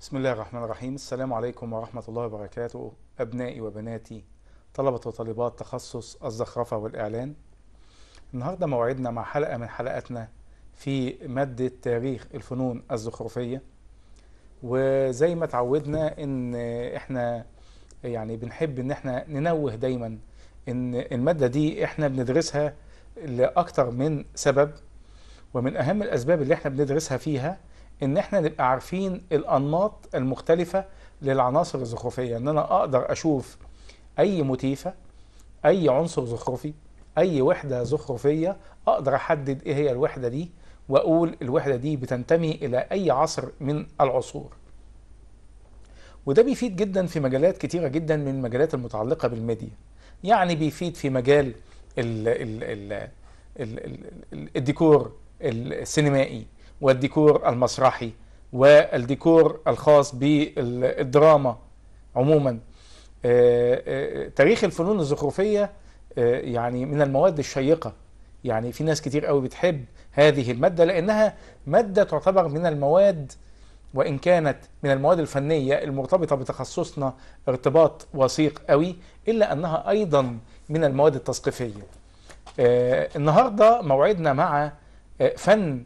بسم الله الرحمن الرحيم السلام عليكم ورحمة الله وبركاته أبنائي وبناتي طلبة وطالبات تخصص الزخرفة والإعلان النهاردة موعدنا مع حلقة من حلقاتنا في مادة تاريخ الفنون الزخرفية وزي ما تعودنا إن إحنا يعني بنحب إن إحنا ننوه دايما إن المادة دي إحنا بندرسها لأكتر من سبب ومن أهم الأسباب اللي إحنا بندرسها فيها ان احنا نبقى عارفين الانماط المختلفه للعناصر الزخرفيه ان انا اقدر اشوف اي موتيفه اي عنصر زخرفي اي وحده زخرفيه اقدر احدد ايه هي الوحده دي واقول الوحده دي بتنتمي الى اي عصر من العصور وده بيفيد جدا في مجالات كتيره جدا من المجالات المتعلقه بالميديا يعني بيفيد في مجال الديكور السينمائي والديكور المسرحي والديكور الخاص بالدراما عموما آه، آه، تاريخ الفنون الزخرفية آه، يعني من المواد الشيقة يعني في ناس كتير قوي بتحب هذه المادة لأنها مادة تعتبر من المواد وإن كانت من المواد الفنية المرتبطة بتخصصنا ارتباط وثيق قوي إلا أنها أيضا من المواد التثقيفية النهاردة موعدنا مع فن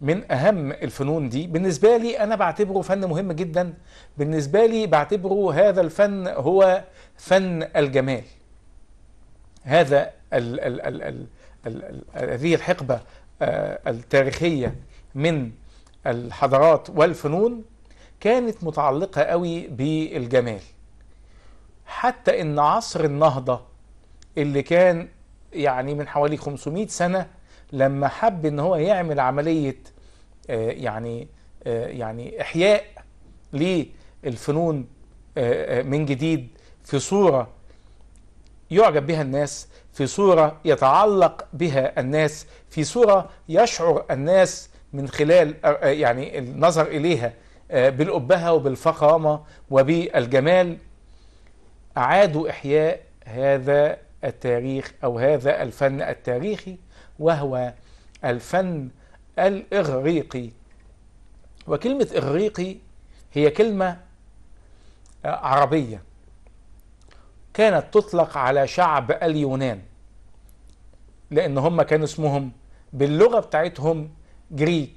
من أهم الفنون دي بالنسبة لي أنا بعتبره فن مهم جدا بالنسبة لي بعتبره هذا الفن هو فن الجمال هذا ال ال ال ال ال ال هذه الحقبة آه، التاريخية من الحضارات والفنون كانت متعلقة قوي بالجمال حتى إن عصر النهضة اللي كان يعني من حوالي 500 سنة لما حب ان هو يعمل عمليه آه، يعني آه، يعني احياء للفنون آه، من جديد في صوره يعجب بها الناس في صوره يتعلق بها الناس في صوره يشعر الناس من خلال يعني النظر اليها بالأبهة وبالفخامة وبالجمال أعادوا إحياء هذا التاريخ أو هذا الفن التاريخي وهو الفن الإغريقي وكلمة إغريقي هي كلمة آه، عربية كانت تطلق على شعب اليونان لأن هم كان اسمهم باللغة بتاعتهم جريك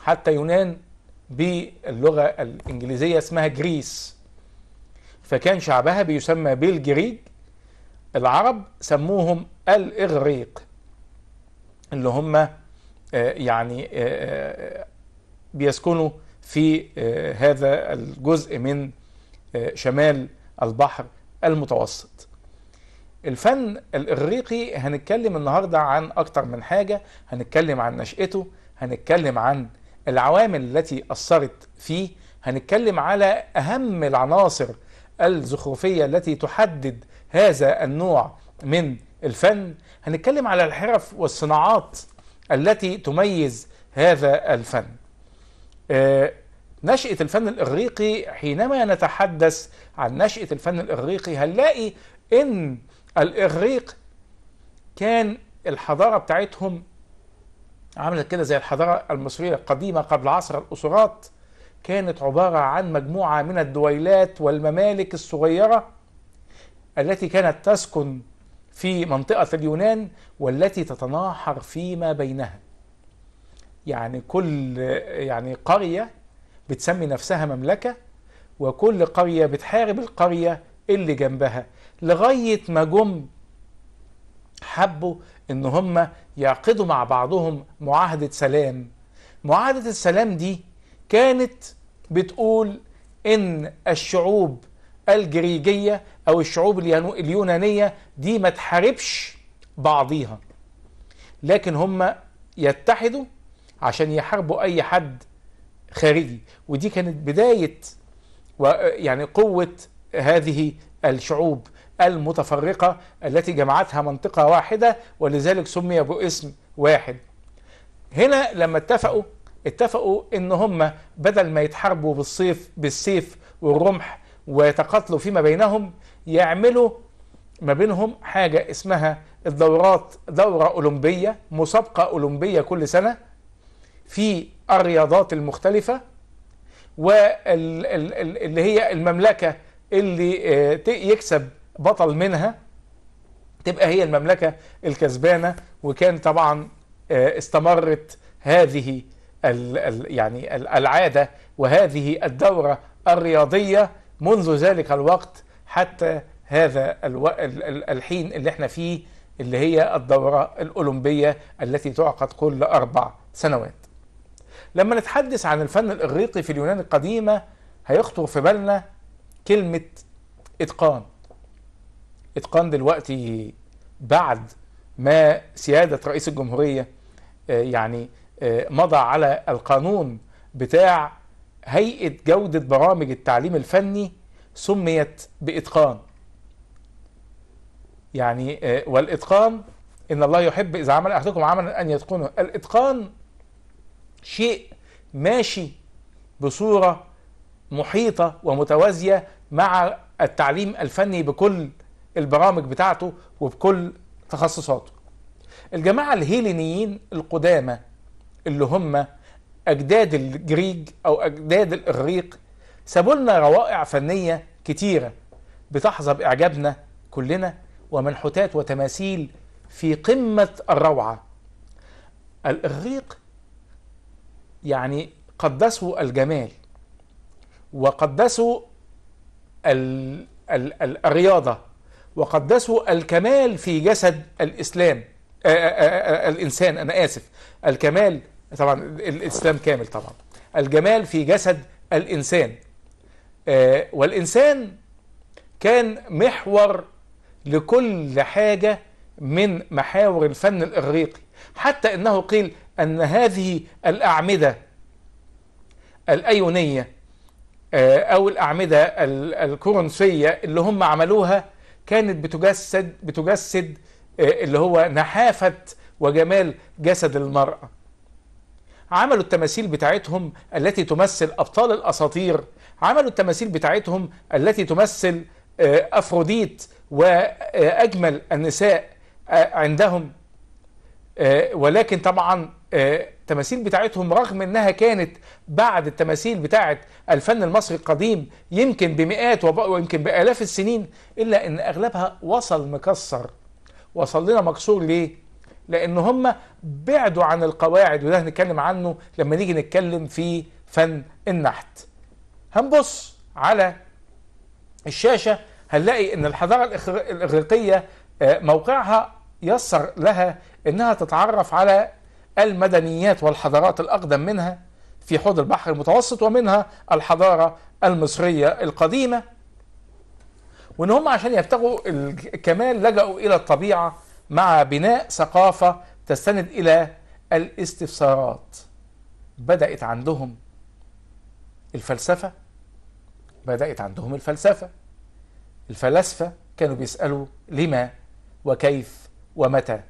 حتى يونان باللغة الإنجليزية اسمها جريس فكان شعبها بيسمى بالجريج العرب سموهم الإغريق اللي هم آه، يعني آه، آه، بيسكنوا في هذا الجزء من شمال البحر المتوسط الفن الإغريقي هنتكلم النهاردة عن أكتر من حاجة هنتكلم عن نشأته هنتكلم عن العوامل التي أثرت فيه هنتكلم على أهم العناصر الزخرفية التي تحدد هذا النوع من الفن هنتكلم على الحرف والصناعات التي تميز هذا الفن آه، نشأة الفن الإغريقي حينما نتحدث عن نشأة الفن الإغريقي هنلاقي إن الإغريق كان الحضارة بتاعتهم عملت كده زي الحضارة المصرية القديمة قبل عصر الأسرات كانت عبارة عن مجموعة من الدويلات والممالك الصغيرة التي كانت تسكن في منطقة اليونان والتي تتناحر فيما بينها يعني كل يعني قرية بتسمي نفسها مملكة وكل قرية بتحارب القرية اللي جنبها لغاية ما جم حبوا ان هم يعقدوا مع بعضهم معاهدة سلام معاهدة السلام دي كانت بتقول ان الشعوب الجريجية أو الشعوب اليونانية دي ما تحاربش بعضيها لكن هم يتحدوا عشان يحاربوا أي حد خارجي ودي كانت بداية يعني قوة هذه الشعوب المتفرقة التي جمعتها منطقة واحدة ولذلك سمي باسم واحد هنا لما اتفقوا اتفقوا ان هم بدل ما يتحاربوا بالصيف بالسيف والرمح ويتقاتلوا فيما بينهم يعملوا ما بينهم حاجة اسمها الدورات دورة أولمبية مسابقة أولمبية كل سنة في الرياضات المختلفة واللي هي المملكة اللي آه، يكسب بطل منها تبقى هي المملكة الكسبانة وكان طبعا آه، استمرت هذه يعني العادة وهذه الدورة الرياضية منذ ذلك الوقت حتى هذا الو... الحين اللي احنا فيه اللي هي الدورة الأولمبية التي تعقد كل أربع سنوات لما نتحدث عن الفن الإغريقي في اليونان القديمة هيخطر في بالنا كلمة إتقان إتقان دلوقتي بعد ما سيادة رئيس الجمهورية آه، يعني آه، مضى على القانون بتاع هيئة جودة برامج التعليم الفني سميت بإتقان يعني آه، والإتقان إن الله يحب إذا عمل أحدكم عملا أن يتقنه الإتقان شيء ماشي بصورة محيطة ومتوازية مع التعليم الفني بكل البرامج بتاعته وبكل تخصصاته الجماعة الهيلينيين القدامى اللي هم أجداد الجريج أو أجداد الإغريق سابوا لنا روائع فنية كتيرة بتحظى بإعجابنا كلنا ومنحوتات وتماثيل في قمة الروعة الإغريق يعني قدسوا الجمال وقدسوا ال ال الرياضة وقدسوا الكمال في جسد الإسلام آآ آه، آآ آه، آآ آه، الإنسان أنا آسف الكمال طبعا الإسلام كامل طبعا الجمال في جسد الإنسان آه، والإنسان كان محور لكل حاجة من محاور الفن الإغريقي حتى أنه قيل أن هذه الأعمدة الأيونية آه، أو الأعمدة الكورنثية اللي هم عملوها كانت بتجسد بتجسد آه، اللي هو نحافة وجمال جسد المرأة عملوا التماثيل بتاعتهم التي تمثل أبطال الأساطير عملوا التماثيل بتاعتهم التي تمثل آه، أفروديت وأجمل النساء آه، عندهم آه، ولكن طبعا التماثيل بتاعتهم رغم انها كانت بعد التماثيل بتاعت الفن المصري القديم يمكن بمئات ويمكن بالاف السنين الا ان اغلبها وصل مكسر وصل لنا مكسور ليه لان هم بعدوا عن القواعد وده هنتكلم عنه لما نيجي نتكلم في فن النحت هنبص على الشاشه هنلاقي ان الحضاره الاغريقيه آه، موقعها يسر لها انها تتعرف على المدنيات والحضارات الاقدم منها في حوض البحر المتوسط ومنها الحضاره المصريه القديمه وان هم عشان يبتغوا الكمال لجأوا الى الطبيعه مع بناء ثقافة تستند إلى الاستفسارات بدأت عندهم الفلسفة بدأت عندهم الفلسفة الفلاسفة كانوا بيسألوا لما وكيف ومتى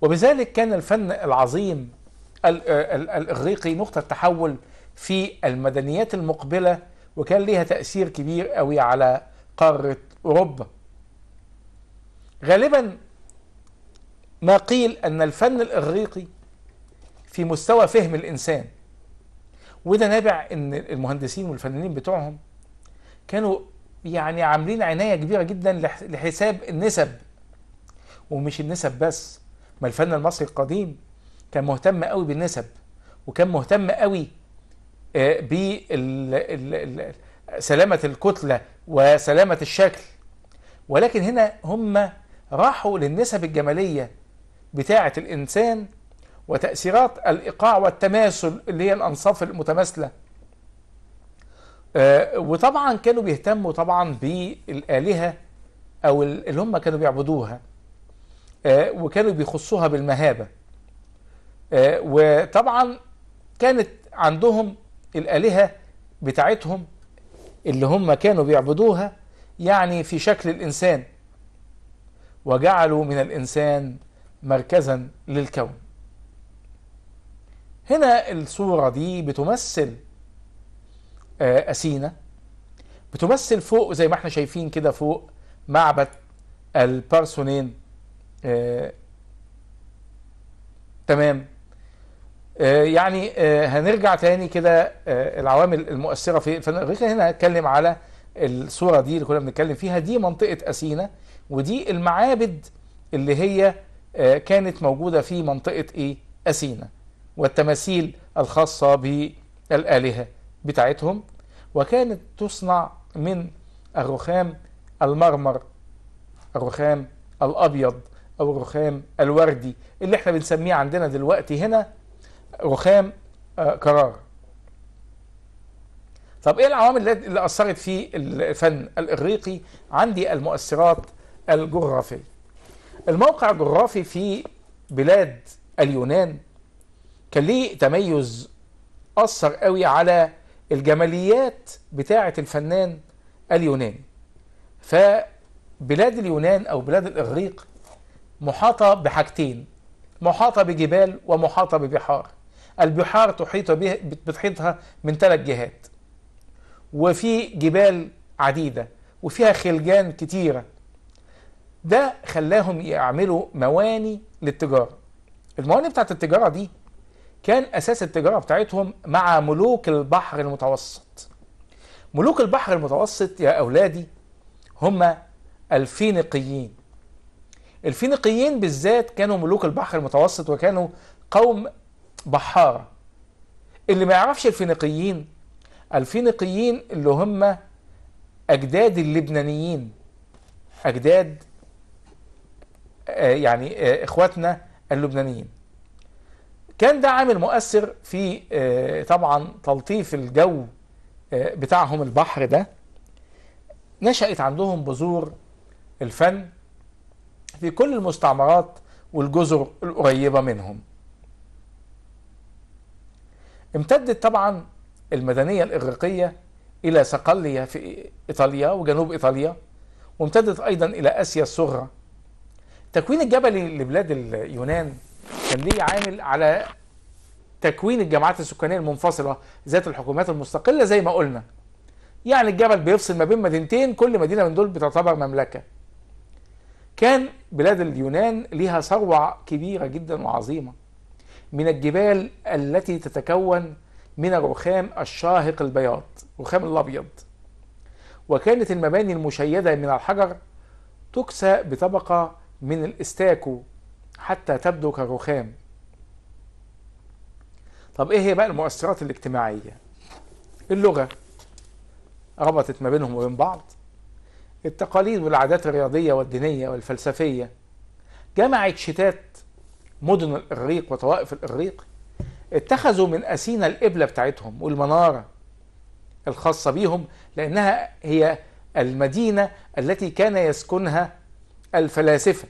وبذلك كان الفن العظيم الإغريقي نقطة تحول في المدنيات المقبلة وكان ليها تأثير كبير قوي على قارة أوروبا غالبا ما قيل أن الفن الإغريقي في مستوى فهم الإنسان وده نابع أن المهندسين والفنانين بتوعهم كانوا يعني عاملين عناية كبيرة جدا لحساب النسب ومش النسب بس ما الفن المصري القديم كان مهتم قوي بالنسب وكان مهتم قوي آه، بسلامة الكتلة وسلامة الشكل ولكن هنا هم راحوا للنسب الجمالية بتاعة الإنسان وتأثيرات الإيقاع والتماثل اللي هي الأنصاف المتماثلة آه، وطبعا كانوا بيهتموا طبعا بالآلهة أو اللي هم كانوا بيعبدوها آه، وكانوا بيخصوها بالمهابة آه، وطبعا كانت عندهم الآلهة بتاعتهم اللي هم كانوا بيعبدوها يعني في شكل الإنسان وجعلوا من الإنسان مركزا للكون هنا الصورة دي بتمثل آه، أسينا بتمثل فوق زي ما احنا شايفين كده فوق معبد البارسونين آه تمام آه يعني آه هنرجع تاني كده آه العوامل المؤثرة في فانا هنا هتكلم على الصورة دي اللي كنا بنتكلم فيها دي منطقة أسينا ودي المعابد اللي هي آه، كانت موجودة في منطقة إيه؟ أثينا والتماثيل الخاصة بالآلهة بتاعتهم وكانت تصنع من الرخام المرمر الرخام الأبيض أو الرخام الوردي اللي احنا بنسميه عندنا دلوقتي هنا رخام آه، قرار طب ايه العوامل اللي اثرت في الفن الاغريقي عندي المؤثرات الجغرافيه الموقع الجغرافي في بلاد اليونان كان ليه تميز أثر قوي على الجماليات بتاعة الفنان اليوناني فبلاد اليونان أو بلاد الإغريق محاطة بحاجتين محاطة بجبال ومحاطة ببحار البحار تحيط به بتحيطها من ثلاث جهات وفي جبال عديدة وفيها خلجان كتيرة ده خلاهم يعملوا مواني للتجاره المواني بتاعت التجاره دي كان اساس التجاره بتاعتهم مع ملوك البحر المتوسط ملوك البحر المتوسط يا اولادي هم الفينيقيين الفينيقيين بالذات كانوا ملوك البحر المتوسط وكانوا قوم بحاره اللي ما يعرفش الفينيقيين الفينيقيين اللي هم اجداد اللبنانيين اجداد آه، يعني آه، اخواتنا اللبنانيين كان ده عامل مؤثر في آه، طبعا تلطيف الجو بتاعهم البحر ده نشأت عندهم بذور الفن في كل المستعمرات والجزر القريبة منهم امتدت طبعا المدنية الإغريقية إلى صقلية في إيطاليا وجنوب إيطاليا وامتدت أيضا إلى آسيا الصغرى تكوين الجبلي لبلاد اليونان كان ليه عامل على تكوين الجماعات السكانيه المنفصله ذات الحكومات المستقله زي ما قلنا يعني الجبل بيفصل ما بين مدينتين كل مدينه من دول بتعتبر مملكه كان بلاد اليونان ليها ثروه كبيره جدا وعظيمه من الجبال التي تتكون من الرخام الشاهق البياض رخام الابيض وكانت المباني المشيده من الحجر تكسى بطبقه من الاستاكو حتى تبدو كالرخام طب ايه هي بقى المؤثرات الاجتماعية اللغة ربطت ما بينهم وبين بعض التقاليد والعادات الرياضية والدينية والفلسفية جمعت شتات مدن الإغريق وطوائف الإغريق اتخذوا من أسينا القبلة بتاعتهم والمنارة الخاصة بيهم لأنها هي المدينة التي كان يسكنها الفلاسفة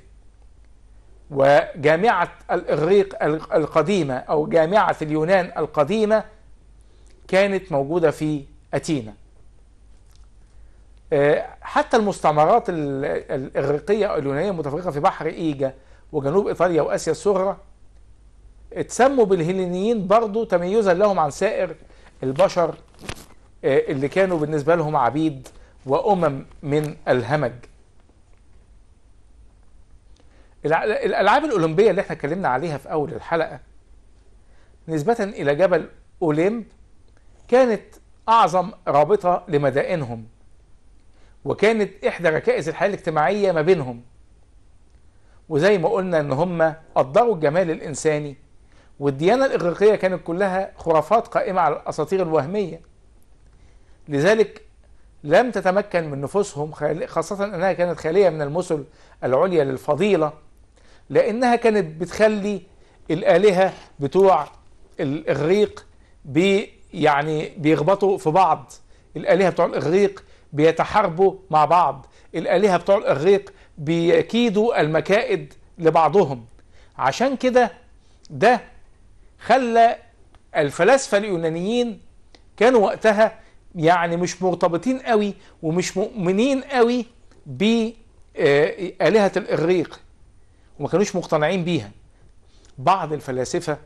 وجامعة الإغريق القديمة أو جامعة اليونان القديمة كانت موجودة في أتينا آه، حتى المستعمرات الإغريقية اليونانية المتفرقة في بحر إيجا وجنوب إيطاليا وآسيا الصغرى اتسموا بالهيلينيين برضو تميزا لهم عن سائر البشر آه، اللي كانوا بالنسبة لهم عبيد وأمم من الهمج الالعاب الاولمبيه اللي احنا اتكلمنا عليها في اول الحلقه نسبه الى جبل اوليمب كانت اعظم رابطه لمدائنهم وكانت احدى ركائز الحياه الاجتماعيه ما بينهم وزي ما قلنا ان هم قدروا الجمال الانساني والديانه الاغريقيه كانت كلها خرافات قائمه على الاساطير الوهميه لذلك لم تتمكن من نفوسهم خاصة أنها كانت خالية من المثل العليا للفضيلة لأنها كانت بتخلي الآلهة بتوع الإغريق بي يعني بيخبطوا في بعض الآلهة بتوع الإغريق بيتحاربوا مع بعض الآلهة بتوع الإغريق بيكيدوا المكائد لبعضهم عشان كده ده خلى الفلاسفة اليونانيين كانوا وقتها يعني مش مرتبطين قوي ومش مؤمنين قوي بآلهة الإغريق وما كانوش مقتنعين بيها بعض الفلاسفة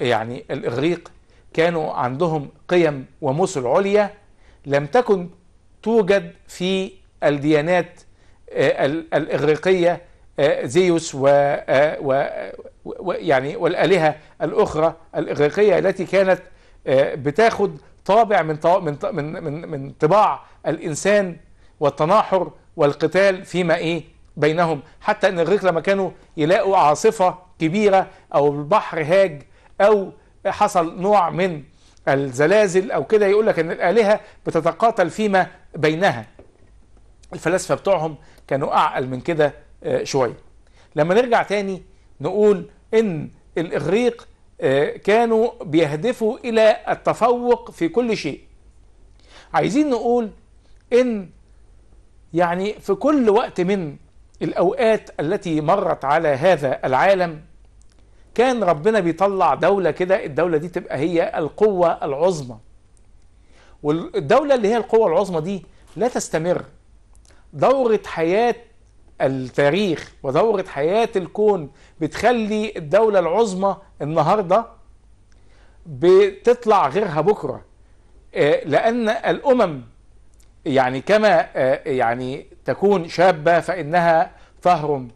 يعني الإغريق كانوا عندهم قيم ومثل عليا لم تكن توجد في الديانات آه، الإغريقية آه، زيوس آه، و, يعني والآلهة الأخرى الإغريقية التي كانت بتاخد طابع من من من من طباع الإنسان والتناحر والقتال فيما إيه بينهم حتى ان الغرق لما كانوا يلاقوا عاصفه كبيره او البحر هاج او حصل نوع من الزلازل او كده يقول لك ان الالهه بتتقاتل فيما بينها الفلاسفه بتوعهم كانوا اعقل من كده آه، شويه لما نرجع تاني نقول ان الاغريق آه، كانوا بيهدفوا الى التفوق في كل شيء عايزين نقول ان يعني في كل وقت من الأوقات التي مرت على هذا العالم كان ربنا بيطلع دولة كده الدولة دي تبقى هي القوة العظمى والدولة اللي هي القوة العظمى دي لا تستمر دورة حياة التاريخ ودورة حياة الكون بتخلي الدولة العظمى النهاردة بتطلع غيرها بكرة آه، لأن الأمم يعني كما آه، يعني تكون شابة فإنها تهرم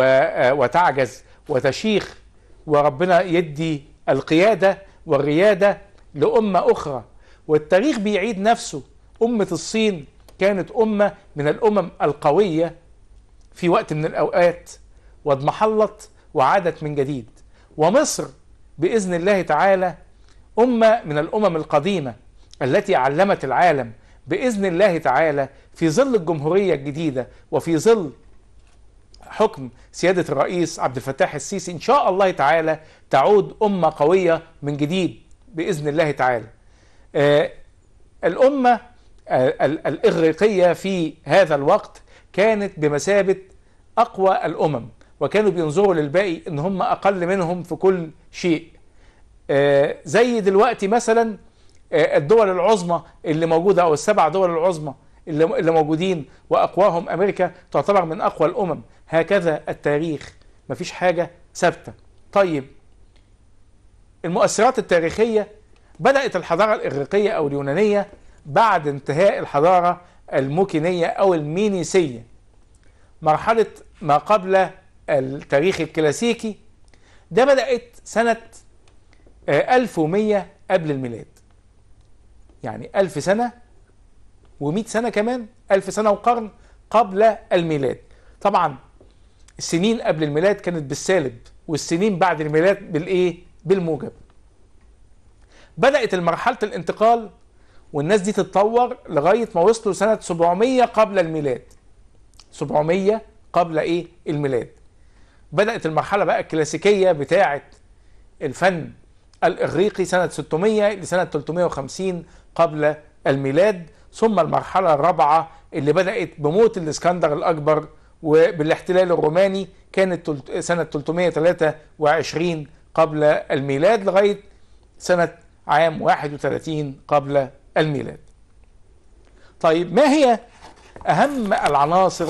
آه، وتعجز وتشيخ وربنا يدي القيادة والريادة لأمة أخرى والتاريخ بيعيد نفسه أمة الصين كانت أمة من الأمم القوية في وقت من الأوقات واضمحلت وعادت من جديد ومصر بإذن الله تعالى أمة من الأمم القديمة التي علمت العالم بإذن الله تعالى في ظل الجمهورية الجديدة وفي ظل حكم سيادة الرئيس عبد الفتاح السيسي إن شاء الله تعالى تعود أمة قوية من جديد بإذن الله تعالى آه، الأمة آه، الإغريقية في هذا الوقت كانت بمثابة أقوى الأمم وكانوا بينظروا للباقي إن هم أقل منهم في كل شيء آه، زي دلوقتي مثلا الدول العظمى اللي موجودة أو السبع دول العظمى اللي موجودين واقواهم امريكا تعتبر من اقوى الامم هكذا التاريخ مفيش حاجه ثابته طيب المؤثرات التاريخيه بدات الحضاره الاغريقيه او اليونانيه بعد انتهاء الحضاره الموكينيه او المينيسيه مرحله ما قبل التاريخ الكلاسيكي ده بدات سنه 1100 آه، قبل الميلاد يعني 1000 سنه و100 سنة كمان 1000 سنة وقرن قبل الميلاد طبعا السنين قبل الميلاد كانت بالسالب والسنين بعد الميلاد بالايه بالموجب بدأت مرحلة الانتقال والناس دي تتطور لغاية ما وصلوا سنة 700 قبل الميلاد 700 قبل ايه الميلاد بدأت المرحلة بقى الكلاسيكية بتاعة الفن الإغريقي سنة 600 لسنة 350 قبل الميلاد ثم المرحلة الرابعة اللي بدأت بموت الإسكندر الأكبر وبالاحتلال الروماني كانت سنة 323 قبل الميلاد لغاية سنة عام 31 قبل الميلاد طيب ما هي أهم العناصر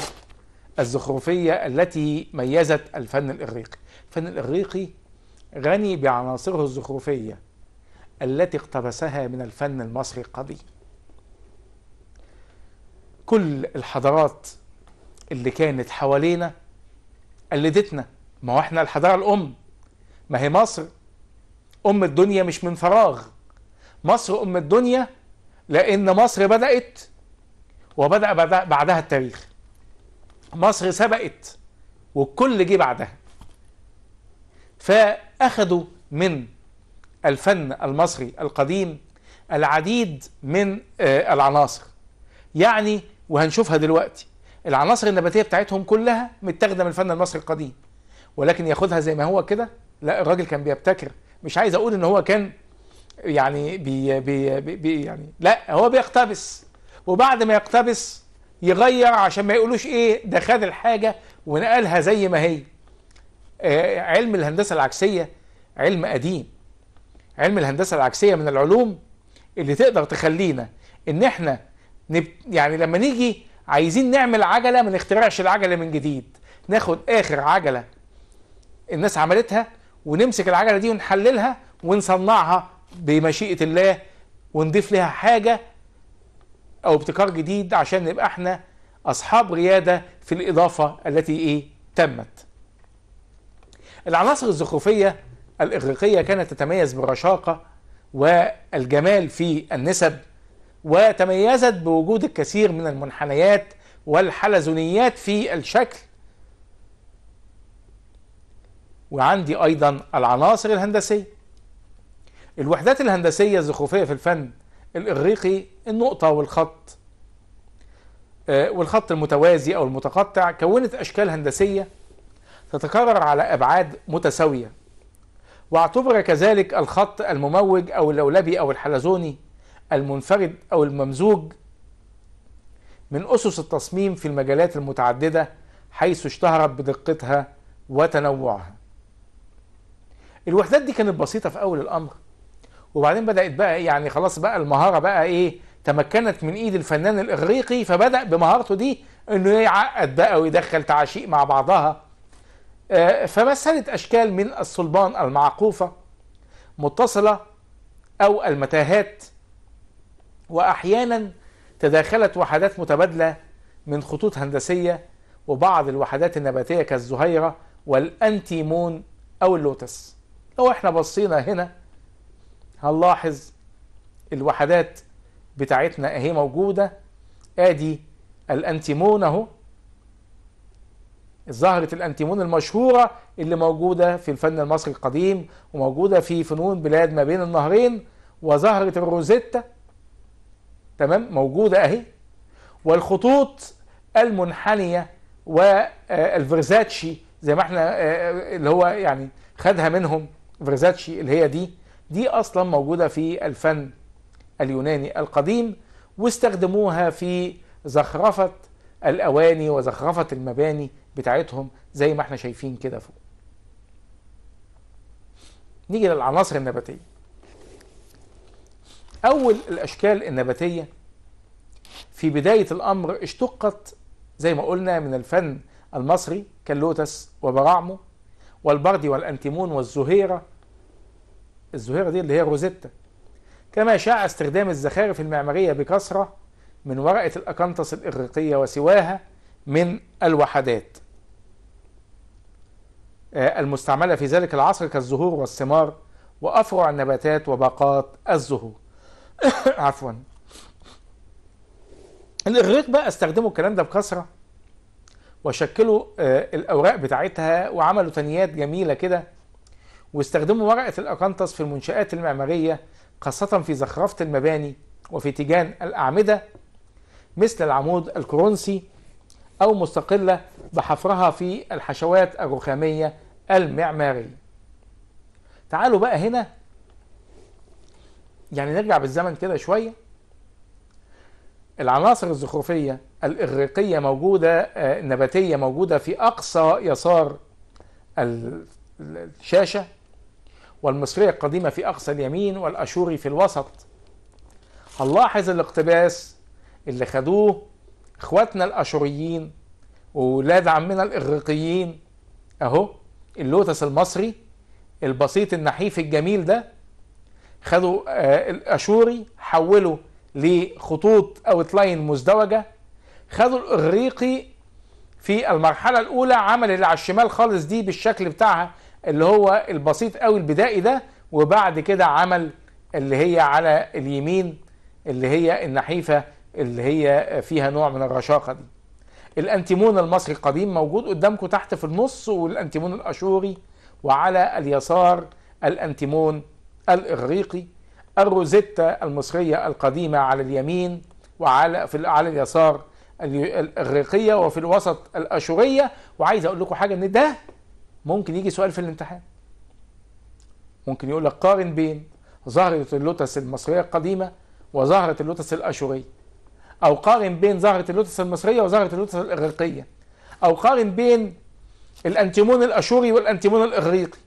الزخرفية التي ميزت الفن الإغريقي الفن الإغريقي غني بعناصره الزخرفية التي اقتبسها من الفن المصري القديم كل الحضارات اللي كانت حوالينا قلدتنا ما هو احنا الحضاره الام ما هي مصر ام الدنيا مش من فراغ مصر ام الدنيا لان مصر بدات وبدا بعدها التاريخ مصر سبقت والكل جه بعدها فاخذوا من الفن المصري القديم العديد من آه، العناصر يعني وهنشوفها دلوقتي العناصر النباتيه بتاعتهم كلها متاخده من الفن المصري القديم ولكن ياخدها زي ما هو كده لا الراجل كان بيبتكر مش عايز اقول ان هو كان يعني بي بي بي يعني لا هو بيقتبس وبعد ما يقتبس يغير عشان ما يقولوش ايه ده خد الحاجه ونقلها زي ما هي آه، علم الهندسه العكسيه علم قديم علم الهندسه العكسيه من العلوم اللي تقدر تخلينا ان احنا يعني لما نيجي عايزين نعمل عجله ما نخترعش العجله من جديد ناخد اخر عجله الناس عملتها ونمسك العجله دي ونحللها ونصنعها بمشيئه الله ونضيف لها حاجه او ابتكار جديد عشان نبقى احنا اصحاب رياده في الاضافه التي ايه تمت العناصر الزخرفيه الاغريقيه كانت تتميز بالرشاقه والجمال في النسب وتميزت بوجود الكثير من المنحنيات والحلزونيات في الشكل وعندي أيضا العناصر الهندسية الوحدات الهندسية الزخرفية في الفن الإغريقي النقطة والخط آه، والخط المتوازي أو المتقطع كونت أشكال هندسية تتكرر على أبعاد متساوية واعتبر كذلك الخط المموج أو اللولبي أو الحلزوني المنفرد أو الممزوج من أسس التصميم في المجالات المتعددة حيث اشتهرت بدقتها وتنوعها الوحدات دي كانت بسيطة في أول الأمر وبعدين بدأت بقى يعني خلاص بقى المهارة بقى إيه تمكنت من إيد الفنان الإغريقي فبدأ بمهارته دي إنه يعقد بقى ويدخل تعاشيق مع بعضها آه، فمثلت أشكال من الصلبان المعقوفة متصلة أو المتاهات وأحيانا تداخلت وحدات متبادلة من خطوط هندسية وبعض الوحدات النباتية كالزهيرة والأنتيمون أو اللوتس لو احنا بصينا هنا هنلاحظ الوحدات بتاعتنا اهي موجودة ادي الانتيمون اهو زهرة الانتيمون المشهورة اللي موجودة في الفن المصري القديم وموجودة في فنون بلاد ما بين النهرين وزهرة الروزيتا تمام موجودة اهي والخطوط المنحنية والفرزاتشي زي ما احنا آه، آه، اللي هو يعني خدها منهم فرزاتشي اللي هي دي دي اصلا موجودة في الفن اليوناني القديم واستخدموها في زخرفة الاواني وزخرفة المباني بتاعتهم زي ما احنا شايفين كده فوق نيجي للعناصر النباتية أول الأشكال النباتية في بداية الأمر اشتقت زي ما قلنا من الفن المصري كاللوتس وبراعمه والبردي والأنتيمون والزهيرة الزهيرة دي اللي هي روزيتا كما شاع استخدام الزخارف المعمارية بكثرة من ورقة الاكانتس الإغريقية وسواها من الوحدات آه، المستعملة في ذلك العصر كالزهور والثمار وأفرع النباتات وباقات الزهور عفوا الاغريق بقى استخدموا الكلام ده بكثره وشكلوا آه، الاوراق بتاعتها وعملوا تنيات جميله كده واستخدموا ورقه الاقنطس في المنشات المعماريه خاصه في زخرفه المباني وفي تيجان الاعمده مثل العمود الكرونسي او مستقله بحفرها في الحشوات الرخاميه المعماريه تعالوا بقى هنا يعني نرجع بالزمن كده شويه العناصر الزخرفيه الاغريقيه موجوده آه، نباتيه موجوده في اقصى يسار الشاشه والمصريه القديمه في اقصى اليمين والاشوري في الوسط هنلاحظ الاقتباس اللي خدوه اخواتنا الاشوريين وولاد عمنا الاغريقيين اهو اللوتس المصري البسيط النحيف الجميل ده خدوا آه، الاشوري حولوا لخطوط اوت لاين مزدوجه خدوا الاغريقي في المرحله الاولى عمل اللي على الشمال خالص دي بالشكل بتاعها اللي هو البسيط قوي البدائي ده وبعد كده عمل اللي هي على اليمين اللي هي النحيفه اللي هي فيها نوع من الرشاقه دي الانتيمون المصري القديم موجود قدامكم تحت في النص والانتيمون الاشوري وعلى اليسار الانتيمون الإغريقي الروزيتا المصرية القديمة على اليمين وعلى في على اليسار الإغريقية وفي الوسط الأشورية وعايز أقول لكم حاجة إن ده ممكن يجي سؤال في الامتحان ممكن يقول لك قارن بين زهرة اللوتس المصرية القديمة وزهرة اللوتس الأشورية أو قارن بين زهرة اللوتس المصرية وزهرة اللوتس الإغريقية أو قارن بين الأنتيمون الأشوري والأنتيمون الإغريقي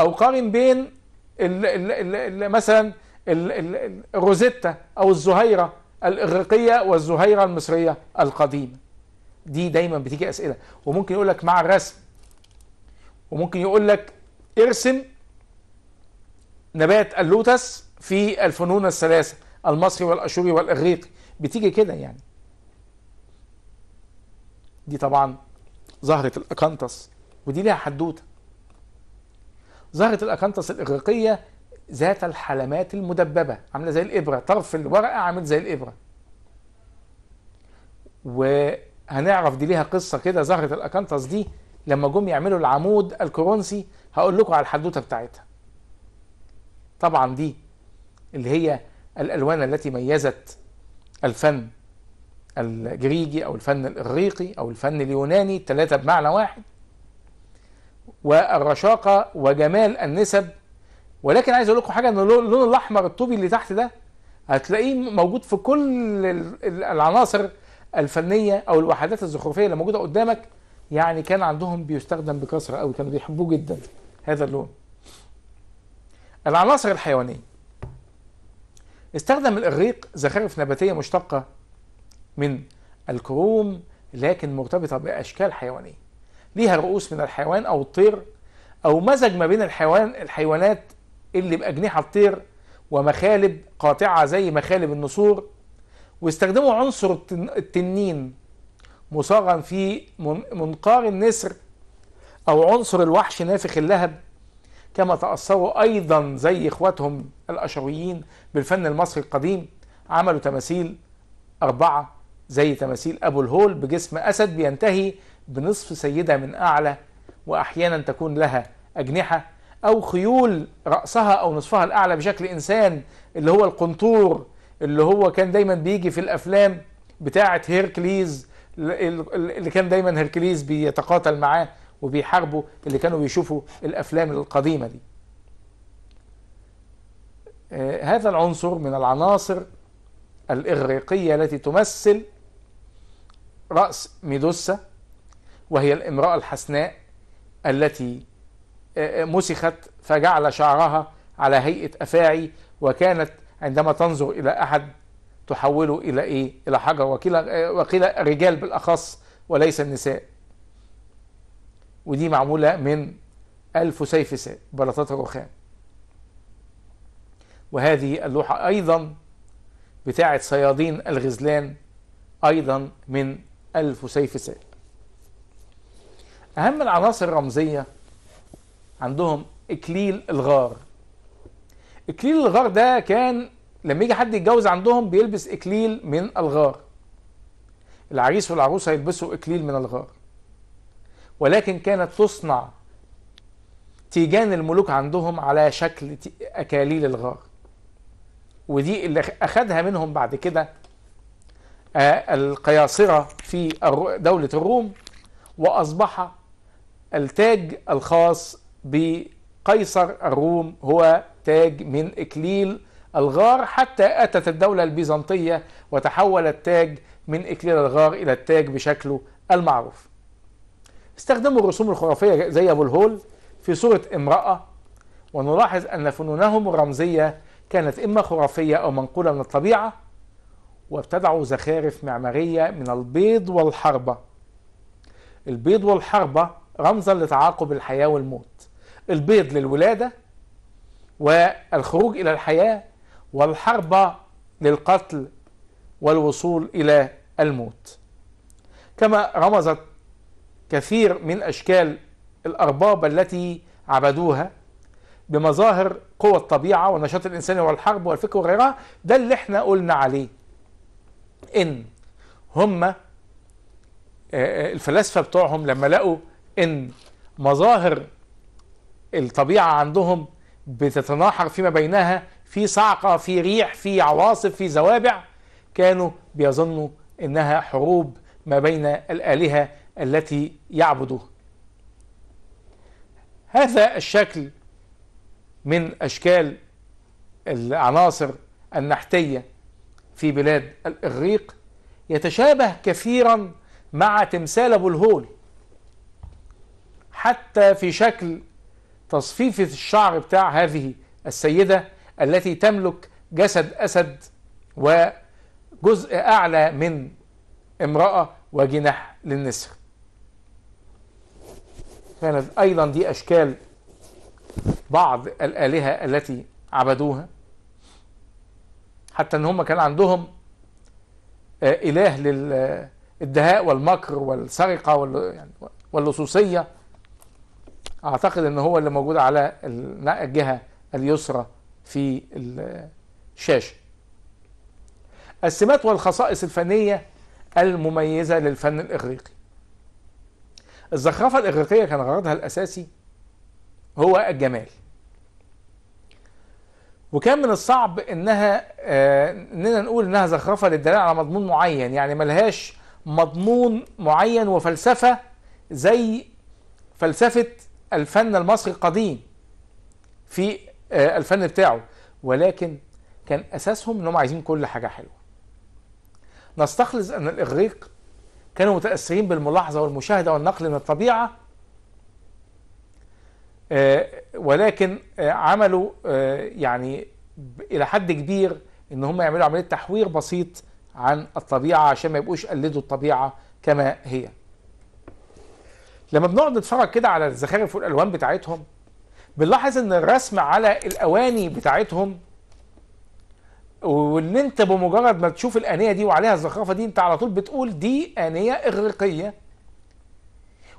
أو قارن بين مثلا ال الروزيتا او الزهيره الاغريقيه والزهيره المصريه القديمه دي دايما بتيجي اسئله وممكن يقول لك مع الرسم وممكن يقول لك ارسم نبات اللوتس في الفنون الثلاثه المصري والاشوري والاغريقي بتيجي كده يعني دي طبعا زهره الاكانتس ودي ليها حدوته ظهرت الأكانتس الإغريقية ذات الحلمات المدببة عاملة زي الإبرة طرف الورقة عامل زي الإبرة وهنعرف دي ليها قصة كده ظهرت الأكانتس دي لما جم يعملوا العمود الكرونسي هقول لكم على الحدوتة بتاعتها طبعا دي اللي هي الألوان التي ميزت الفن الجريجي أو الفن الإغريقي أو الفن اليوناني الثلاثة بمعنى واحد والرشاقه وجمال النسب ولكن عايز اقول لكم حاجه ان اللون الاحمر الطوبي اللي تحت ده هتلاقيه موجود في كل العناصر الفنيه او الوحدات الزخرفيه اللي موجوده قدامك يعني كان عندهم بيستخدم بكثره قوي كانوا بيحبوه جدا هذا اللون العناصر الحيوانيه استخدم الاغريق زخارف نباتيه مشتقه من الكروم لكن مرتبطه باشكال حيوانيه ليها رؤوس من الحيوان أو الطير أو مزج ما بين الحيوان الحيوانات اللي بأجنحة الطير ومخالب قاطعة زي مخالب النسور واستخدموا عنصر التنين مصاغا في منقار النسر أو عنصر الوحش نافخ اللهب كما تأثروا أيضا زي إخواتهم الاشوريين بالفن المصري القديم عملوا تماثيل أربعة زي تماثيل أبو الهول بجسم أسد بينتهي بنصف سيدة من أعلى وأحيانا تكون لها أجنحة أو خيول رأسها أو نصفها الأعلى بشكل إنسان اللي هو القنطور اللي هو كان دايما بيجي في الأفلام بتاعة هيركليز اللي كان دايما هيركليز بيتقاتل معاه وبيحاربه اللي كانوا بيشوفوا الأفلام القديمة دي آه، هذا العنصر من العناصر الإغريقية التي تمثل رأس ميدوسا وهي الامرأة الحسناء التي آه، آه، مسخت فجعل شعرها على هيئة أفاعي وكانت عندما تنظر إلى أحد تحوله إلى إيه؟ إلى حجر وقيل آه، وقيل رجال بالأخص وليس النساء ودي معمولة من الفسيفساء بلاطات الرخام وهذه اللوحة أيضا بتاعة صيادين الغزلان أيضا من الفسيفساء أهم العناصر الرمزية عندهم إكليل الغار إكليل الغار ده كان لما يجي حد يتجوز عندهم بيلبس إكليل من الغار العريس والعروسه يلبسوا إكليل من الغار ولكن كانت تصنع تيجان الملوك عندهم على شكل أكاليل الغار ودي اللي أخدها منهم بعد كده آه، القياصرة في دولة الروم وأصبح التاج الخاص بقيصر الروم هو تاج من إكليل الغار حتى أتت الدولة البيزنطية وتحول التاج من إكليل الغار إلى التاج بشكله المعروف استخدموا الرسوم الخرافية زي أبو الهول في صورة امرأة ونلاحظ أن فنونهم الرمزية كانت إما خرافية أو منقولة من الطبيعة وابتدعوا زخارف معمارية من البيض والحربة البيض والحربة رمزا لتعاقب الحياة والموت البيض للولادة والخروج إلى الحياة والحربة للقتل والوصول إلى الموت كما رمزت كثير من أشكال الأرباب التي عبدوها بمظاهر قوى الطبيعة والنشاط الإنساني والحرب والفكر وغيرها ده اللي احنا قلنا عليه إن هم آه، آه، الفلاسفة بتوعهم لما لقوا ان مظاهر الطبيعه عندهم بتتناحر فيما بينها في صعقه في ريح في عواصف في زوابع كانوا بيظنوا انها حروب ما بين الالهه التي يعبدوها هذا الشكل من اشكال العناصر النحتيه في بلاد الاغريق يتشابه كثيرا مع تمثال ابو الهول حتى في شكل تصفيفة الشعر بتاع هذه السيدة التي تملك جسد أسد وجزء أعلى من امرأة وجناح للنسر كانت أيضا دي أشكال بعض الآلهة التي عبدوها حتى ان هم كان عندهم آه، اله للدهاء آه، والمكر والسرقه يعني واللصوصيه اعتقد ان هو اللي موجود على الجهه اليسرى في الشاشه السمات والخصائص الفنيه المميزه للفن الاغريقي الزخرفه الاغريقيه كان غرضها الاساسي هو الجمال وكان من الصعب انها آه، اننا نقول انها زخرفه للدلاله على مضمون معين يعني ملهاش مضمون معين وفلسفه زي فلسفه الفن المصري القديم في آه، الفن بتاعه ولكن كان اساسهم انهم عايزين كل حاجه حلوه نستخلص ان الاغريق كانوا متاثرين بالملاحظه والمشاهده والنقل من الطبيعه آه، ولكن آه، عملوا يعني الى حد كبير ان هم يعملوا عمليه تحوير بسيط عن الطبيعه عشان ما يبقوش قلدوا الطبيعه كما هي لما بنقعد نتفرج كده على الزخارف والالوان بتاعتهم بنلاحظ ان الرسم على الاواني بتاعتهم وان انت بمجرد ما تشوف الانيه دي وعليها الزخرفه دي انت على طول بتقول دي انيه اغريقيه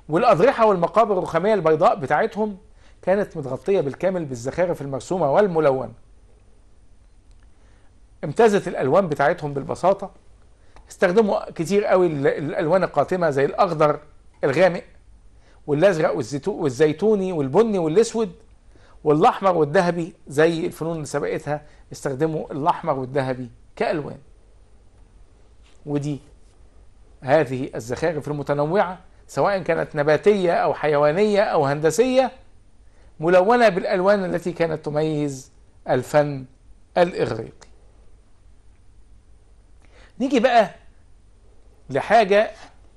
والاضرحه والمقابر الرخاميه البيضاء بتاعتهم كانت متغطيه بالكامل بالزخارف المرسومه والملونه امتازت الالوان بتاعتهم بالبساطه استخدموا كتير قوي الالوان القاتمه زي الاخضر الغامق والازرق والزيتوني والبني والاسود والاحمر والذهبي زي الفنون اللي سبقتها استخدموا الاحمر والذهبي كالوان ودي هذه الزخارف المتنوعه سواء كانت نباتيه او حيوانيه او هندسيه ملونه بالالوان التي كانت تميز الفن الاغريقي نيجي بقى لحاجه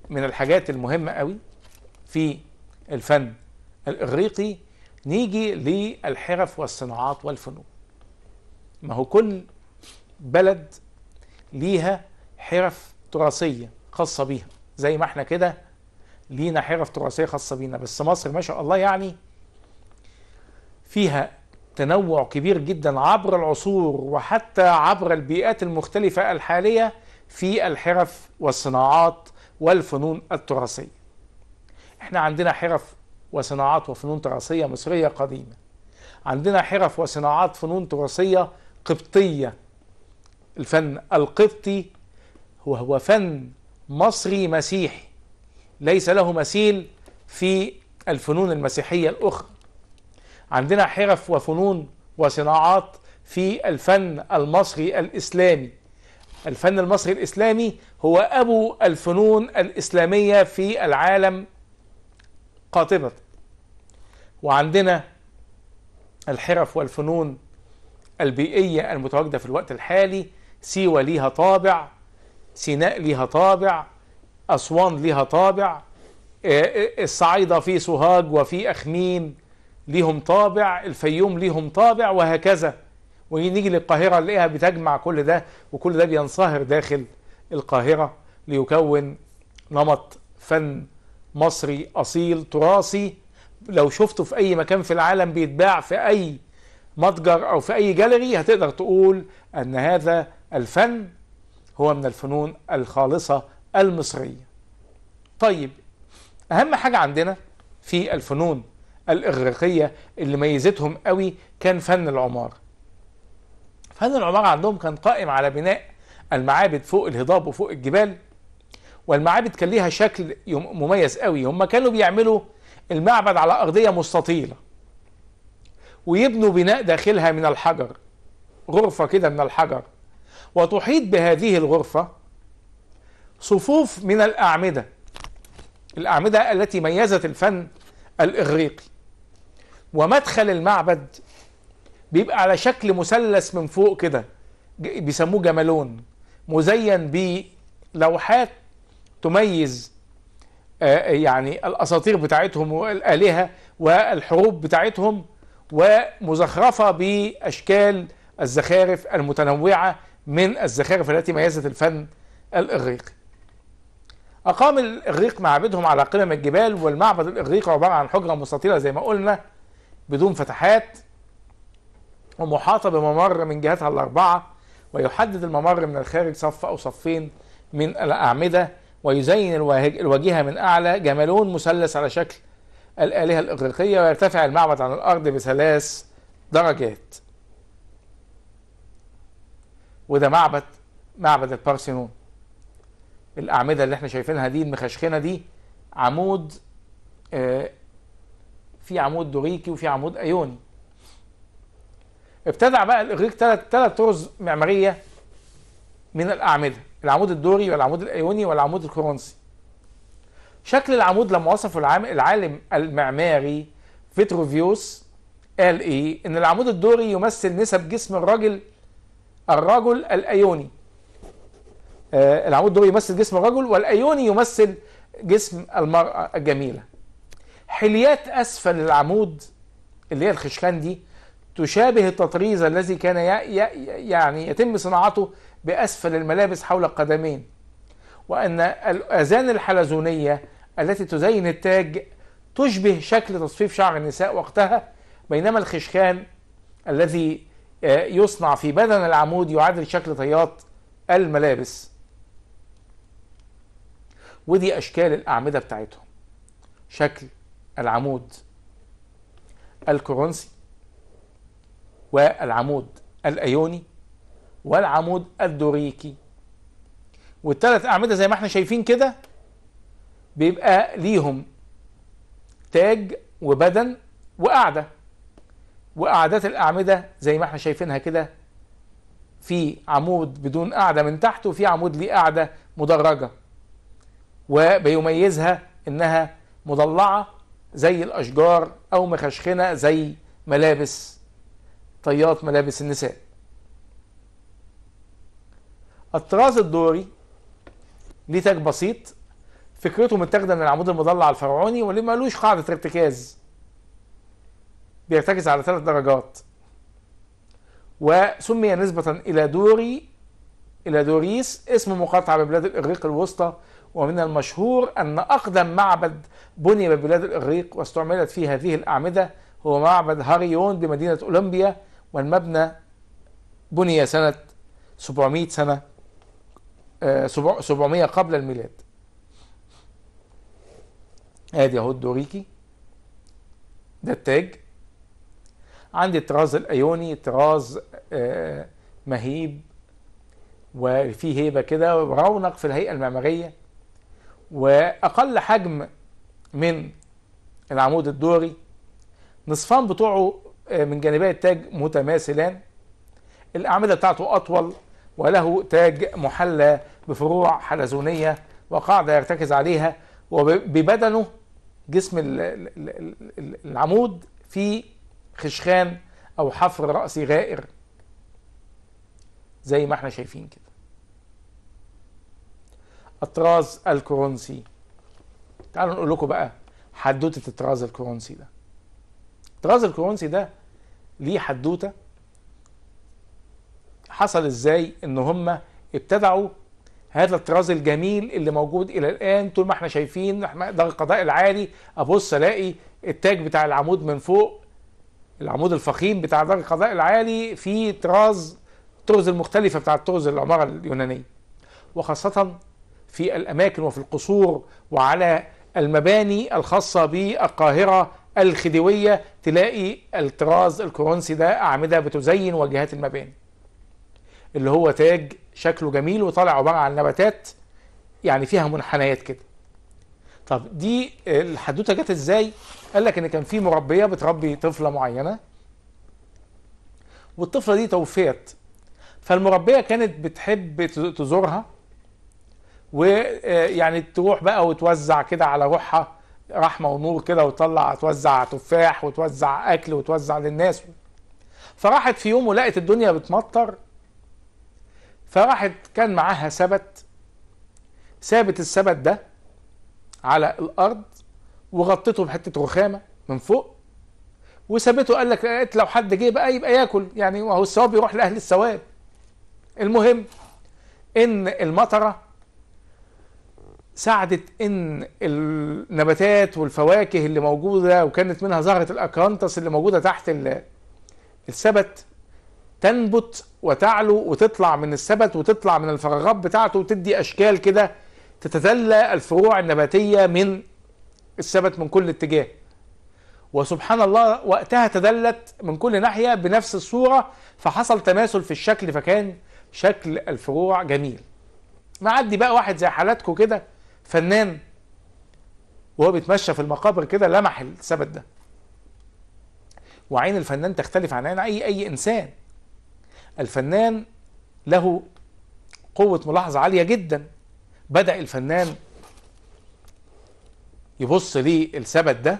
من الحاجات المهمه قوي في الفن الإغريقي نيجي للحرف والصناعات والفنون ما هو كل بلد ليها حرف تراثية خاصة بيها زي ما احنا كده لينا حرف تراثية خاصة بينا بس مصر ما شاء الله يعني فيها تنوع كبير جدا عبر العصور وحتى عبر البيئات المختلفة الحالية في الحرف والصناعات والفنون التراثية احنا عندنا حرف وصناعات وفنون تراثية مصرية قديمة عندنا حرف وصناعات فنون تراثية قبطية الفن القبطي وهو فن مصري مسيحي ليس له مثيل في الفنون المسيحية الأخرى عندنا حرف وفنون وصناعات في الفن المصري الإسلامي الفن المصري الإسلامي هو أبو الفنون الإسلامية في العالم قاطبة وعندنا الحرف والفنون البيئية المتواجدة في الوقت الحالي سيوة ليها طابع سيناء ليها طابع أسوان ليها طابع آه، آه، الصعيدة في سوهاج وفي أخمين ليهم طابع الفيوم ليهم طابع وهكذا ونيجي للقاهرة نلاقيها بتجمع كل ده وكل ده بينصهر داخل القاهرة ليكون نمط فن مصري اصيل تراثي لو شفته في اي مكان في العالم بيتباع في اي متجر او في اي جاليري هتقدر تقول ان هذا الفن هو من الفنون الخالصه المصريه. طيب اهم حاجه عندنا في الفنون الاغريقيه اللي ميزتهم قوي كان فن العماره. فن العماره عندهم كان قائم على بناء المعابد فوق الهضاب وفوق الجبال والمعابد كان ليها شكل مميز قوي هم كانوا بيعملوا المعبد على أرضية مستطيلة ويبنوا بناء داخلها من الحجر غرفة كده من الحجر وتحيط بهذه الغرفة صفوف من الأعمدة الأعمدة التي ميزت الفن الإغريقي ومدخل المعبد بيبقى على شكل مثلث من فوق كده بيسموه جملون مزين بلوحات تميز آه، آه، يعني الاساطير بتاعتهم والالهه والحروب بتاعتهم ومزخرفه باشكال الزخارف المتنوعه من الزخارف التي ميزت الفن الاغريقي. اقام الاغريق معابدهم على قمم الجبال والمعبد الاغريقي عباره عن حجره مستطيله زي ما قلنا بدون فتحات ومحاطه بممر من جهتها الاربعه ويحدد الممر من الخارج صف او صفين من الاعمده ويزين الواجهة من أعلى جمالون مثلث على شكل الآلهة الإغريقية ويرتفع المعبد عن الأرض بثلاث درجات وده معبد معبد البارسينون الأعمدة اللي احنا شايفينها دي المخشخنة دي عمود آه في عمود دوريكي وفي عمود أيوني ابتدع بقى الإغريق ثلاث ثلاث طرز معمارية من الاعمده العمود الدوري والعمود الايوني والعمود الكرونسي شكل العمود لما وصفه العالم المعماري فيتروفيوس قال ايه ان العمود الدوري يمثل نسب جسم الرجل الرجل الايوني آه العمود الدوري يمثل جسم الرجل والايوني يمثل جسم المراه الجميله حليات اسفل العمود اللي هي الخشخان دي تشابه التطريز الذي كان يعني يتم صناعته بأسفل الملابس حول القدمين وأن الأذان الحلزونية التي تزين التاج تشبه شكل تصفيف شعر النساء وقتها بينما الخشخان الذي آه، يصنع في بدن العمود يعادل شكل طيات الملابس ودي أشكال الأعمدة بتاعتهم شكل العمود الكورنثي والعمود الايوني والعمود الدوريكي والثلاث أعمدة زي ما احنا شايفين كده بيبقى ليهم تاج وبدن وقعدة وقعدات الأعمدة زي ما احنا شايفينها كده في عمود بدون قاعدة من تحت وفي عمود ليه قاعدة مدرجة وبيميزها إنها مضلعة زي الأشجار أو مخشخنة زي ملابس طيات ملابس النساء الطراز الدوري ليه تاج بسيط فكرته متاخده من العمود المضلع الفرعوني واللي مالوش قاعده ارتكاز بيرتكز على ثلاث درجات وسمي نسبة إلى دوري إلى دوريس اسم مقاطعة ببلاد الإغريق الوسطى ومن المشهور أن أقدم معبد بني ببلاد الإغريق واستعملت فيه هذه الأعمدة هو معبد هاريون بمدينة أولمبيا والمبنى بني سنة 700 سنة 700 آه، قبل الميلاد ادي اهو الدوريكي ده التاج عندي الطراز الايوني طراز آه، مهيب وفيه هيبه كده ورونق في الهيئه المعماريه واقل حجم من العمود الدوري نصفان بتوعه آه، من جانبي التاج متماثلان الاعمده بتاعته اطول وله تاج محلى بفروع حلزونية وقاعدة يرتكز عليها وببدنه جسم العمود في خشخان أو حفر رأسي غائر زي ما احنا شايفين كده الطراز الكورنسي تعالوا نقول لكم بقى حدوته الطراز الكورنسي ده الطراز الكورنسي ده ليه حدوته حصل ازاي ان هم ابتدعوا هذا الطراز الجميل اللي موجود الى الان طول ما احنا شايفين احنا ده القضاء العالي ابص الاقي التاج بتاع العمود من فوق العمود الفخيم بتاع دار القضاء العالي فيه طراز الطرز المختلفه بتاع طرز العماره اليونانيه وخاصه في الاماكن وفي القصور وعلى المباني الخاصه بالقاهره الخديويه تلاقي الطراز الكورنسي ده اعمده بتزين واجهات المباني اللي هو تاج شكله جميل وطالع عباره عن نباتات يعني فيها منحنيات كده طب دي الحدوته جت ازاي قال لك ان كان في مربيه بتربي طفله معينه والطفله دي توفيت فالمربيه كانت بتحب تزورها ويعني تروح بقى وتوزع كده على روحها رحمه ونور كده وتطلع توزع تفاح وتوزع اكل وتوزع للناس فراحت في يوم ولقت الدنيا بتمطر فواحد كان معاها سبت سابت السبت ده على الارض وغطته بحته رخامه من فوق وسابته قال لك قالت لو حد جه بقى يبقى ياكل يعني وهو الثواب يروح لاهل الثواب المهم ان المطره ساعدت ان النباتات والفواكه اللي موجوده وكانت منها زهره الاكرانتس اللي موجوده تحت السبت تنبت وتعلو وتطلع من السبت وتطلع من الفراغات بتاعته وتدي اشكال كده تتدلى الفروع النباتيه من السبت من كل اتجاه وسبحان الله وقتها تدلت من كل ناحيه بنفس الصوره فحصل تماثل في الشكل فكان شكل الفروع جميل معدي بقى واحد زي حالاتكم كده فنان وهو بيتمشى في المقابر كده لمح السبت ده وعين الفنان تختلف عن عين اي اي انسان الفنان له قوة ملاحظة عالية جدا بدأ الفنان يبص للثبت ده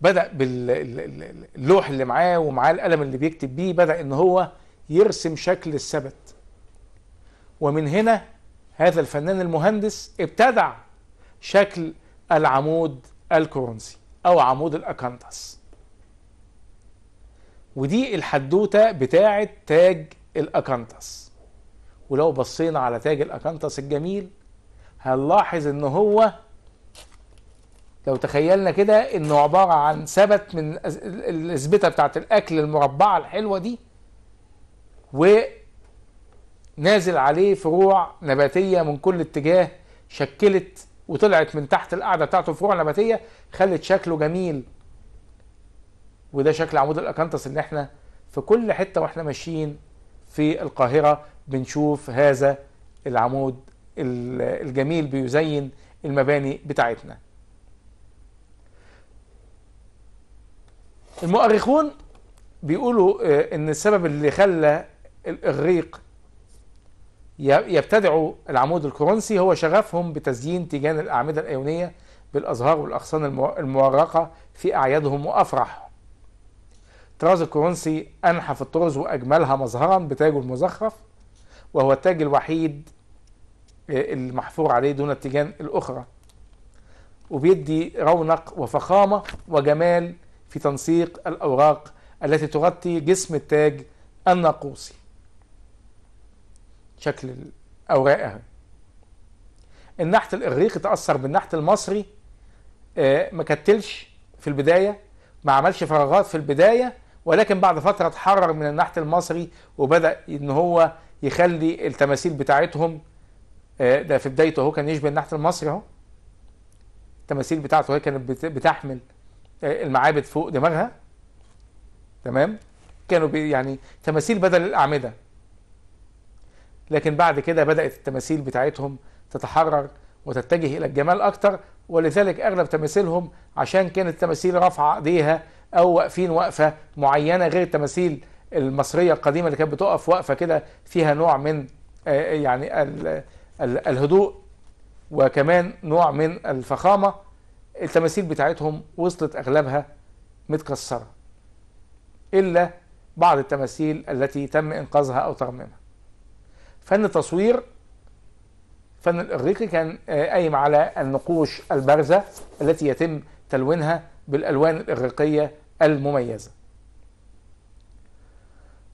بدأ باللوح اللي معاه ومعاه القلم اللي بيكتب بيه بدأ ان هو يرسم شكل السبت ومن هنا هذا الفنان المهندس ابتدع شكل العمود الكورنسي او عمود الاكانتس ودي الحدوته بتاعه تاج الاكانتس ولو بصينا على تاج الاكانتس الجميل هنلاحظ ان هو لو تخيلنا كده انه عباره عن ثبت من الاثبتة بتاعه الاكل المربعه الحلوه دي ونازل عليه فروع نباتيه من كل اتجاه شكلت وطلعت من تحت القاعده بتاعته فروع نباتيه خلت شكله جميل وده شكل عمود الاكانتس ان احنا في كل حته واحنا ماشيين في القاهره بنشوف هذا العمود الجميل بيزين المباني بتاعتنا المؤرخون بيقولوا آه، ان السبب اللي خلى الاغريق يبتدعوا العمود الكورنثي هو شغفهم بتزيين تيجان الاعمده الايونيه بالازهار والاغصان المورقه في اعيادهم وافراحهم طراز الكرنسي أنحف الطرز وأجملها مظهرا بتاجه المزخرف وهو التاج الوحيد آه، المحفور عليه دون التيجان الأخرى وبيدي رونق وفخامة وجمال في تنسيق الأوراق التي تغطي جسم التاج الناقوسي شكل الأوراق أهي النحت الإغريقي تأثر بالنحت المصري آه، ما كتلش في البداية ما عملش فراغات في البداية ولكن بعد فترة اتحرر من النحت المصري وبدأ ان هو يخلي التماثيل بتاعتهم آه، ده في بدايته هو كان يشبه النحت المصري اهو التماثيل بتاعته هي كانت بتحمل آه، المعابد فوق دماغها تمام كانوا يعني تماثيل بدل الأعمدة لكن بعد كده بدأت التماثيل بتاعتهم تتحرر وتتجه إلى الجمال أكتر ولذلك أغلب تماثيلهم عشان كانت تماثيل رافعة إيديها او واقفين وقفه معينه غير التماثيل المصريه القديمه اللي كانت بتقف وقفه كده فيها نوع من آه، آه، يعني الهدوء وكمان نوع من الفخامه التماثيل بتاعتهم وصلت اغلبها متكسره الا بعض التماثيل التي تم انقاذها او ترميمها فن التصوير فن الاغريقي كان قايم على النقوش البارزه التي يتم تلوينها بالألوان الإغريقية المميزة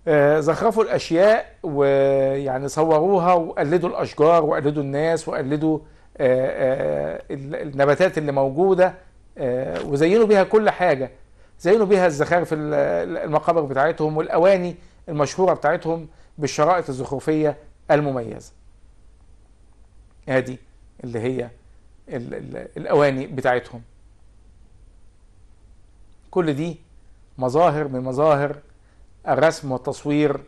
آه، زخرفوا الأشياء ويعني صوروها وقلدوا الأشجار وقلدوا الناس وقلدوا آه، آه، النباتات اللي موجودة وزينوا بيها كل حاجة زينوا بيها الزخارف المقابر بتاعتهم والأواني المشهورة بتاعتهم بالشرائط الزخرفية المميزة ادي اللي هي الأواني بتاعتهم كل دي مظاهر من مظاهر الرسم والتصوير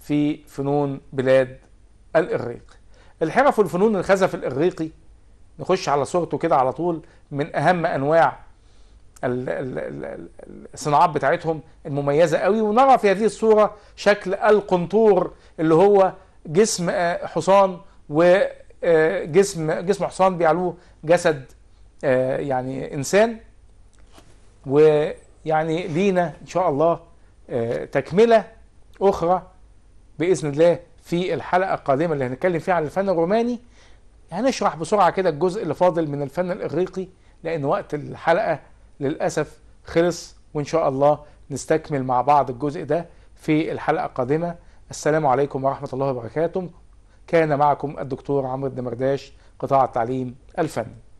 في فنون بلاد الإغريق الحرف والفنون الخزف الإغريقي نخش على صورته كده على طول من أهم أنواع الصناعات بتاعتهم المميزة قوي ونرى في هذه الصورة شكل القنطور اللي هو جسم آه، حصان وجسم آه، جسم حصان بيعلوه جسد آه، يعني إنسان ويعني لينا إن شاء الله آه، تكملة أخرى بإذن الله في الحلقة القادمة اللي هنتكلم فيها عن الفن الروماني هنشرح بسرعة كده الجزء اللي فاضل من الفن الإغريقي لأن وقت الحلقة للأسف خلص وإن شاء الله نستكمل مع بعض الجزء ده في الحلقة القادمة السلام عليكم ورحمة الله وبركاته كان معكم الدكتور عمرو الدمرداش قطاع التعليم الفني